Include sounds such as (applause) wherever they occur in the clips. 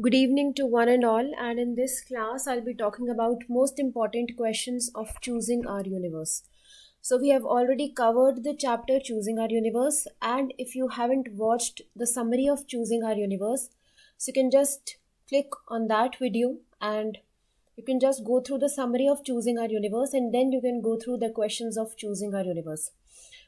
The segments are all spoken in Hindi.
Good evening to one and all and in this class I'll be talking about most important questions of choosing our universe. So we have already covered the chapter choosing our universe and if you haven't watched the summary of choosing our universe so you can just click on that video and you can just go through the summary of choosing our universe and then you can go through the questions of choosing our universe.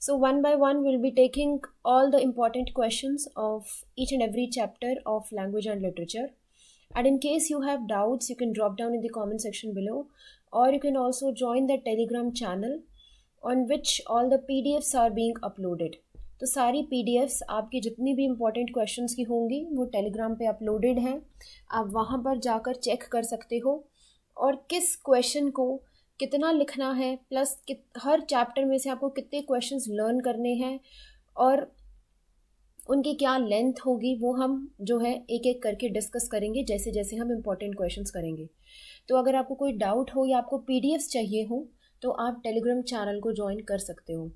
So one by one, we'll be taking all the important questions of each and every chapter of language and literature. And in case you have doubts, you can drop down in the comment section below or you can also join the Telegram channel on which all the PDFs are being uploaded. तो सारी पी डी एफ्स आपकी जितनी भी इम्पोर्टेंट क्वेश्चन की होंगी वो टेलीग्राम पे अपलोडेड हैं आप वहाँ पर जाकर चेक कर सकते हो और किस क्वेश्चन को कितना लिखना है प्लस कित, हर चैप्टर में से आपको कितने क्वेश्चंस लर्न करने हैं और उनकी क्या लेंथ होगी वो हम जो है एक एक करके डिस्कस करेंगे जैसे जैसे हम इम्पोर्टेंट क्वेश्चन करेंगे तो अगर आपको कोई डाउट हो या आपको पी चाहिए हो तो आप टेलीग्राम चैनल को ज्वाइन कर सकते हो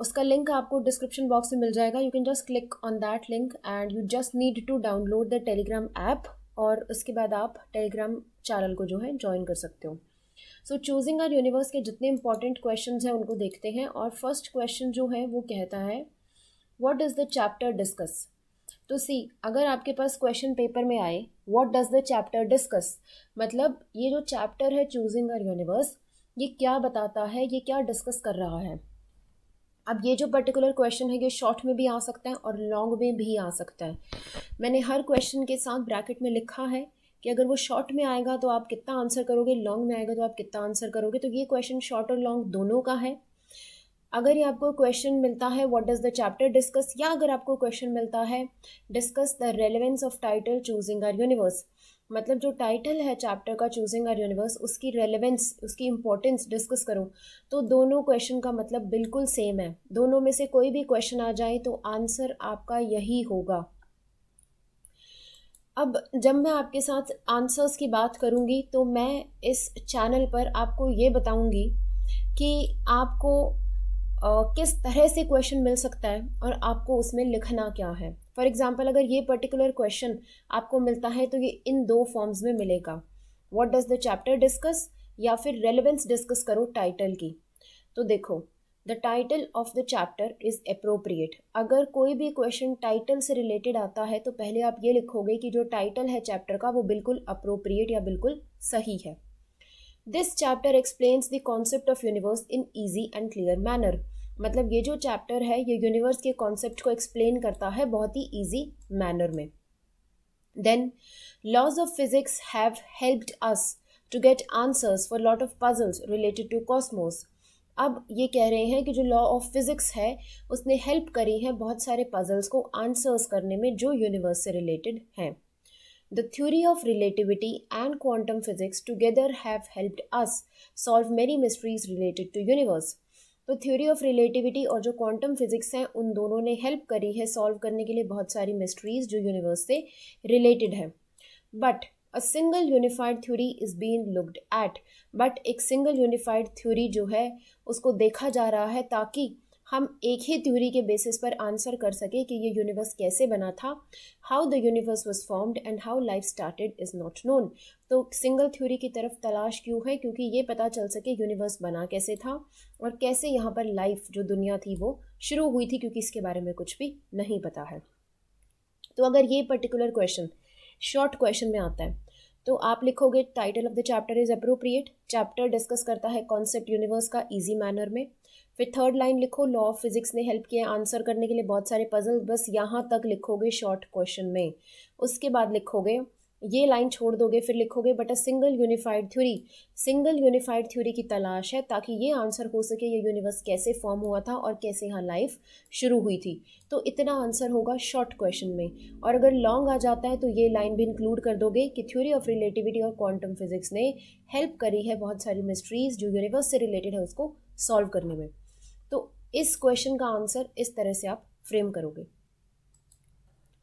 उसका लिंक आपको डिस्क्रिप्शन बॉक्स में मिल जाएगा you can just click on that link and you just need to download the Telegram app और उसके बाद आप टेलीग्राम चैनल को जो है ज्वाइन कर सकते हो सो चूजिंग आर यूनिवर्स के जितने इंपॉर्टेंट क्वेश्चन हैं उनको देखते हैं और फर्स्ट क्वेश्चन जो है वो कहता है what does the chapter discuss तो सी अगर आपके पास क्वेश्चन पेपर में आए what does the chapter discuss मतलब ये जो चैप्टर है चूजिंग आर यूनिवर्स ये क्या बताता है ये क्या डिस्कस कर रहा है अब ये जो पर्टिकुलर क्वेश्चन है ये शॉर्ट में भी आ सकता है और लॉन्ग में भी आ सकता है मैंने हर क्वेश्चन के साथ ब्रैकेट में लिखा है कि अगर वो शॉर्ट में आएगा तो आप कितना आंसर करोगे लॉन्ग में आएगा तो आप कितना आंसर करोगे तो ये क्वेश्चन शॉर्ट और लॉन्ग दोनों का है अगर ये आपको क्वेश्चन मिलता है what does the chapter discuss या अगर आपको क्वेश्चन मिलता है discuss the relevance of title choosing our universe मतलब जो टाइटल है चैप्टर का चूजिंग आर यूनिवर्स उसकी रेलेवेंस उसकी इम्पोर्टेंस डिस्कस करो तो दोनों क्वेश्चन का मतलब बिल्कुल सेम है दोनों में से कोई भी क्वेश्चन आ जाए तो आंसर आपका यही होगा अब जब मैं आपके साथ आंसर्स की बात करूंगी तो मैं इस चैनल पर आपको ये बताऊंगी कि आपको आ, किस तरह से क्वेश्चन मिल सकता है और आपको उसमें लिखना क्या है फॉर एग्ज़ाम्पल अगर ये पर्टिकुलर क्वेश्चन आपको मिलता है तो ये इन दो फॉर्म्स में मिलेगा what does the chapter discuss या फिर रेलिवेंस डिस्कस करो टाइटल की तो देखो the title of the chapter is appropriate अगर कोई भी क्वेश्चन टाइटल से रिलेटेड आता है तो पहले आप ये लिखोगे कि जो टाइटल है चैप्टर का वो बिल्कुल अप्रोप्रिएट या बिल्कुल सही है this chapter explains the concept of universe in easy and clear manner मतलब ये जो चैप्टर है ये यूनिवर्स के कॉन्सेप्ट को एक्सप्लेन करता है बहुत ही ईजी मैनर में then laws of physics have helped us to get answers for lot of puzzles related to cosmos अब ये कह रहे हैं कि जो लॉ ऑफ फिज़िक्स है उसने हेल्प करी है बहुत सारे पजल्स को आंसर्स करने में जो यूनिवर्स से रिलेटेड हैं the theory of relativity and quantum physics together have helped us solve many mysteries related to universe तो थ्योरी ऑफ रिलेटिविटी और जो क्वांटम फिजिक्स हैं उन दोनों ने हेल्प करी है सॉल्व करने के लिए बहुत सारी मिस्ट्रीज जो यूनिवर्स से रिलेटेड हैं but a single unified theory is been looked at but एक सिंगल यूनिफाइड थ्योरी जो है उसको देखा जा रहा है ताकि हम एक ही थ्योरी के बेसिस पर आंसर कर सके कि ये यूनिवर्स कैसे बना था how the universe was formed and how life started is not known तो सिंगल थ्योरी की तरफ तलाश क्यों है क्योंकि ये पता चल सके यूनिवर्स बना कैसे था और कैसे यहाँ पर लाइफ जो दुनिया थी वो शुरू हुई थी क्योंकि इसके बारे में कुछ भी नहीं पता है तो अगर ये पर्टिकुलर क्वेश्चन शॉर्ट क्वेश्चन में आता है तो आप लिखोगे title of the chapter is appropriate chapter discuss करता है कॉन्सेप्ट यूनिवर्स का इजी मैनर में फिर थर्ड लाइन लिखो लॉ ऑफ फिजिक्स ने हेल्प किया आंसर करने के लिए बहुत सारे पजल बस यहाँ तक लिखोगे शॉर्ट क्वेश्चन में उसके बाद लिखोगे ये लाइन छोड़ दोगे फिर लिखोगे but a single unified theory single unified theory की तलाश है ताकि ये आंसर हो सके ये यूनिवर्स कैसे फॉर्म हुआ था और कैसे यहाँ लाइफ शुरू हुई थी तो इतना आंसर होगा शॉर्ट क्वेश्चन में और अगर लॉन्ग आ जाता है तो ये लाइन भी इंक्लूड कर दोगे कि थ्योरी ऑफ रिलेटिविटी और क्वांटम फिजिक्स ने हेल्प करी है बहुत सारी मिस्ट्रीज जो यूनिवर्स से रिलेटेड है उसको सॉल्व करने में तो इस क्वेश्चन का आंसर इस तरह से आप फ्रेम करोगे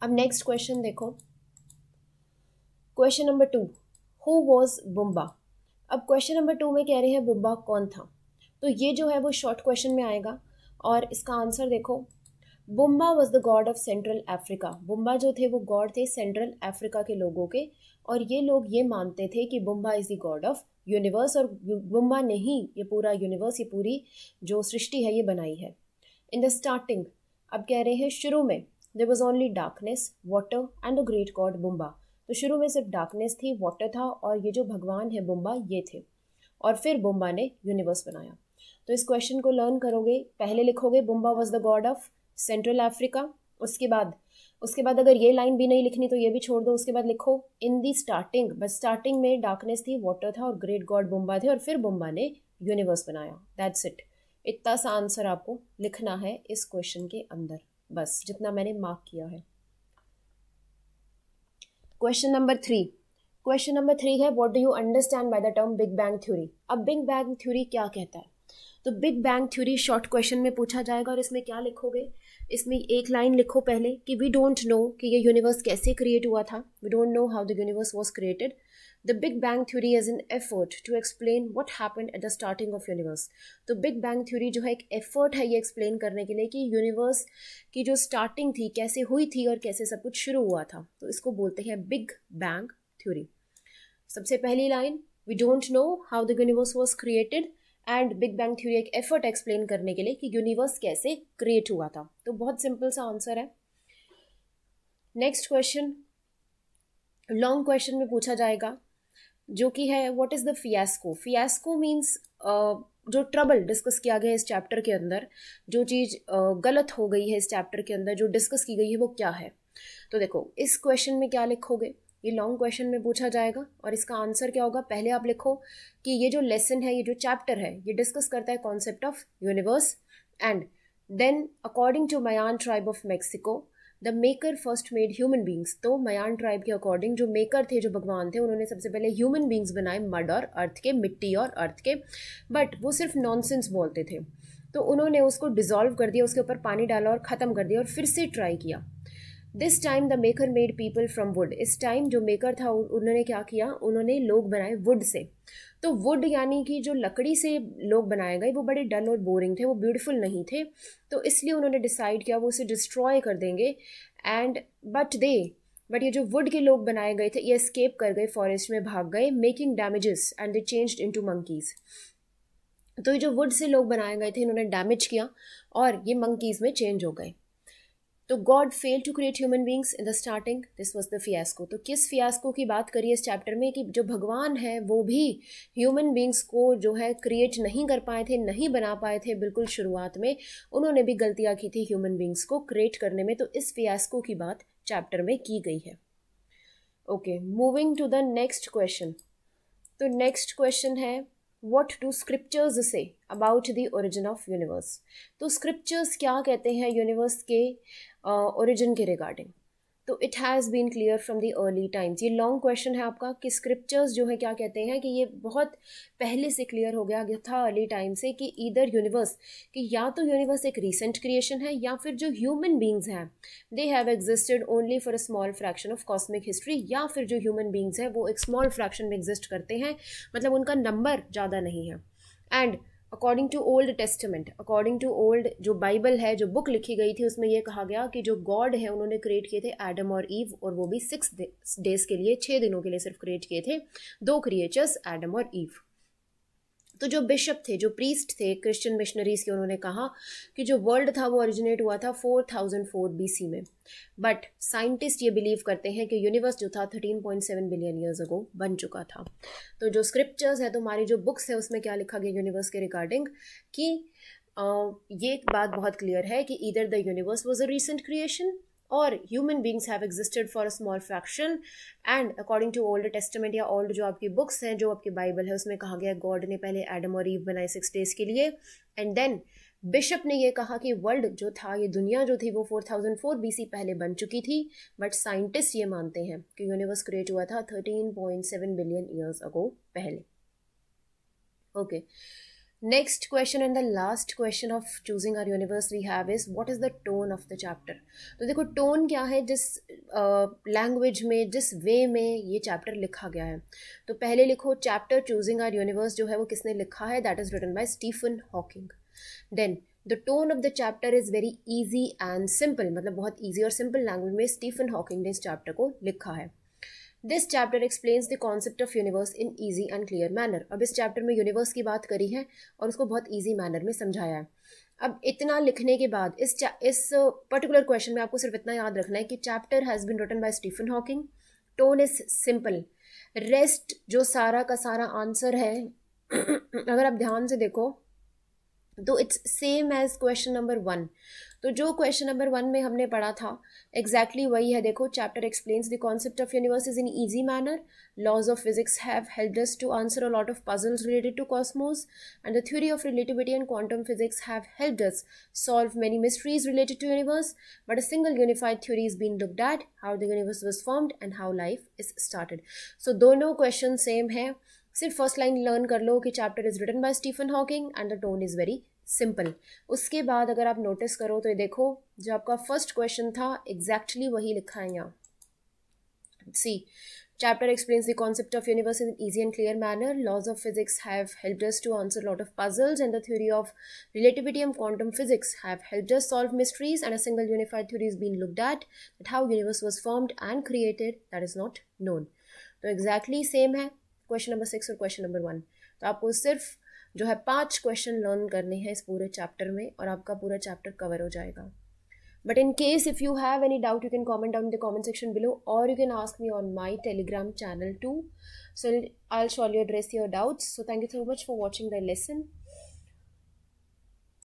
अब नेक्स्ट क्वेश्चन देखो question number two who was Bumba अब क्वेश्चन नंबर टू में कह रहे हैं बुम्बा कौन था तो ये जो है वो शॉर्ट क्वेश्चन में आएगा और इसका आंसर देखो Bumba was the god of central Africa Bumba जो थे वो गॉड थे सेंट्रल अफ्रीका के लोगों के और ये लोग ये मानते थे कि Bumba is the god of universe और बुम्बा ने ही ये पूरा यूनिवर्स ये पूरी जो सृष्टि है ये बनाई है इन द स्टार्टिंग अब कह रहे हैं शुरू में there was only darkness water and the great god Bumba तो शुरू में सिर्फ डार्कनेस थी वाटर था और ये जो भगवान है बुम्बा ये थे और फिर बुम्बा ने यूनिवर्स बनाया तो इस क्वेश्चन को लर्न करोगे पहले लिखोगे Bumba was the god of central Africa उसके बाद उसके बाद अगर ये लाइन भी नहीं लिखनी तो ये भी छोड़ दो उसके बाद लिखो इन दी स्टार्टिंग बस स्टार्टिंग में डार्कनेस थी वाटर था और ग्रेट गॉड बुम्बा थे और फिर बुम्बा ने यूनिवर्स बनाया दैट्स इट इतना सा आंसर आपको लिखना है इस क्वेश्चन के अंदर बस जितना मैंने मार्क किया है question number three question number three है what do you understand by the term big bang theory अब बिग बैंग थ्योरी क्या कहता है तो big bang theory short question में पूछा जाएगा और इसमें क्या लिखोगे इसमें एक लाइन लिखो पहले कि वी डोंट नो कि ये यूनिवर्स कैसे क्रिएट हुआ था we don't know how the universe was created The Big Bang Theory is an effort to explain what happened at the starting of universe. तो बिग बैंग theory जो है एक एफर्ट है ये एक्सप्लेन करने के लिए कि यूनिवर्स की जो स्टार्टिंग थी कैसे हुई थी और कैसे सब कुछ शुरू हुआ था तो इसको बोलते हैं बिग बैंग theory सबसे पहली line we don't know how the universe was created and big bang theory एक एफर्ट एक्सप्लेन करने के लिए कि यूनिवर्स कैसे क्रिएट हुआ था तो बहुत सिंपल सा आंसर है नेक्स्ट क्वेश्चन लॉन्ग क्वेश्चन में पूछा जाएगा जो कि है what is the fiasco fiasco means जो ट्रबल डिस्कस किया गया है इस चैप्टर के अंदर जो चीज़ uh, गलत हो गई है इस चैप्टर के अंदर जो डिस्कस की गई है वो क्या है तो देखो इस क्वेश्चन में क्या लिखोगे ये लॉन्ग क्वेश्चन में पूछा जाएगा और इसका आंसर क्या होगा पहले आप लिखो कि ये जो लेसन है ये जो चैप्टर है ये डिस्कस करता है concept of universe and then according to Mayan tribe of Mexico the maker first made human beings तो मयान ट्राइब के अकॉर्डिंग जो मेकर थे जो भगवान थे उन्होंने सबसे पहले ह्यूमन बींग्स बनाए मड और अर्थ के मिट्टी और अर्थ के बट वो सिर्फ नॉनसेंस बोलते थे तो उन्होंने उसको डिज़ोल्व कर दिया उसके ऊपर पानी डाला और ख़त्म कर दिया और फिर से ट्राई किया this time the maker made people from wood इस टाइम जो मेकर था उन्होंने क्या किया उन्होंने लोग बनाए वुड से तो वुड यानी कि जो लकड़ी से लोग बनाए गए वो बड़े डल और बोरिंग थे वो ब्यूटिफुल नहीं थे तो इसलिए उन्होंने डिसाइड किया वो उसे डिस्ट्रॉय कर देंगे एंड बट दे बट ये जो वुड के लोग बनाए गए थे ये स्केप कर गए फॉरेस्ट में भाग गए making damages and they change into monkeys तो ये जो वुड से लोग बनाए गए थे इन्होंने डैमेज किया और ये मंकीज़ में चेंज हो गए तो god fail to create human beings in the starting this was the fiasco तो किस फियास्को की बात करिए इस चैप्टर में कि जो भगवान है वो भी ह्यूमन बींग्स को जो है क्रिएट नहीं कर पाए थे नहीं बना पाए थे बिल्कुल शुरुआत में उन्होंने भी गलतियाँ की थी ह्यूमन बींग्स को क्रिएट करने में तो इस फियास्को की बात चैप्टर में की गई है okay moving to the next question तो नेक्स्ट क्वेश्चन है what do scriptures say about the origin of universe तो स्क्रिप्चर्स क्या कहते हैं यूनिवर्स के ओरिजिन uh, के रिगार्डिंग तो it has been clear from the early times ये लॉन्ग क्वेश्चन है आपका कि स्क्रिप्चर्स जो है क्या कहते हैं कि ये बहुत पहले से क्लियर हो गया था अर्ली टाइम से कि इधर यूनिवर्स कि या तो यूनिवर्स एक रिसेंट क्रिएशन है या फिर जो ह्यूमन बींग्स हैं they have existed only for a small fraction of cosmic history या फिर जो ह्यूमन बींग्स हैं वो एक स्मॉल फ्रैक्शन में एग्जिस्ट करते हैं मतलब उनका नंबर ज़्यादा नहीं है and according to old testament according to old जो बाइबल है जो बुक लिखी गई थी उसमें यह कहा गया कि जो गॉड है उन्होंने क्रिएट किए थे एडम और ईव और वो भी सिक्स डेज के लिए छः दिनों के लिए सिर्फ क्रिएट किए थे दो क्रिएचर्स एडम और ईव तो जो बिशप थे जो प्रीस्ट थे क्रिश्चियन मिशनरीज के उन्होंने कहा कि जो वर्ल्ड था वो ओरिजिनेट हुआ था 4004 सी में बट साइंटिस्ट ये बिलीव करते हैं कि यूनिवर्स जो था thirteen point seven billion years ago बन चुका था तो जो स्क्रिप्चर्स है तुम्हारी जो बुक्स है उसमें क्या लिखा गया यूनिवर्स के रिगार्डिंग कि ये बात बहुत क्लियर है कि इधर the universe was a recent creation और human beings have existed for a small fraction and according to old testament या ओल्ड जो आपकी बुक्स हैं जो आपकी बाइबल है उसमें कहा गया गॉड ने पहले एडम और ईव बनाए सिक्स डेज के लिए एंड देन बिशप ने यह कहा कि वर्ल्ड जो था ये दुनिया जो थी वो 4004 सी पहले बन चुकी थी बट साइंटिस्ट ये मानते हैं कि यूनिवर्स क्रिएट हुआ था 13.7 बिलियन ईयर्स अगो पहले okay okay. Next question and the last question of choosing our universe we have is what is the tone of the chapter तो देखो टोन क्या है जिस लैंग्वेज uh, में जिस वे में ये चैप्टर लिखा गया है तो पहले लिखो चैप्टर चूजिंग आर यूनिवर्स जो है वो किसने लिखा है that is written by Stephen Hawking then the tone of the chapter is very easy and simple मतलब बहुत ईजी और सिंपल लैंग्वेज में स्टीफन हॉकिंग ने इस चैप्टर को लिखा है this chapter explains the concept of universe in easy and clear manner अब इस चैप्टर में यूनिवर्स की बात करी है और उसको बहुत ईजी मैनर में समझाया है अब इतना लिखने के बाद इस इस पर्टिकुलर क्वेश्चन में आपको सिर्फ इतना याद रखना है कि chapter has been written by Stephen Hawking tone is simple rest जो सारा का सारा आंसर है (clears throat) अगर आप ध्यान से देखो तो it's same as question number one तो जो क्वेश्चन नंबर वन में हमने पढ़ा था एग्जैक्टली exactly वही है देखो chapter explains the concept of universe is in easy manner laws of physics have help us to answer a lot of puzzles related to cosmos and the theory of relativity and quantum physics have helped us solve many mysteries related to universe but a single unified theory is been looked at how the universe was formed and how life is started so दोनों क्वेश्चन सेम है सिर्फ फर्स्ट लाइन लर्न कर लो कि chapter is written by Stephen Hawking and the tone is very simple उसके बाद अगर आप नोटिस करो तो ये देखो जो आपका फर्स्ट क्वेश्चन था एग्जैक्टली वही लिखा है यहाँ see chapter explains the concept of universe in easy and clear manner laws of physics have help us to answer lot of puzzles and the theory of relativity and quantum physics have helped us solve mysteries and a single unified theory is been looked at but how universe was formed and created that is not known तो एग्जैक्टली सेम है क्वेश्चन नंबर सिक्स और क्वेश्चन नंबर वन तो आपको सिर्फ जो है पांच क्वेश्चन लर्न करने हैं इस पूरे चैप्टर में और आपका पूरा चैप्टर कवर हो जाएगा but in case if you have any doubt you can comment down the comment section below और you can ask me on my Telegram channel too so I shall you address your doubts so thank you so much for watching the lesson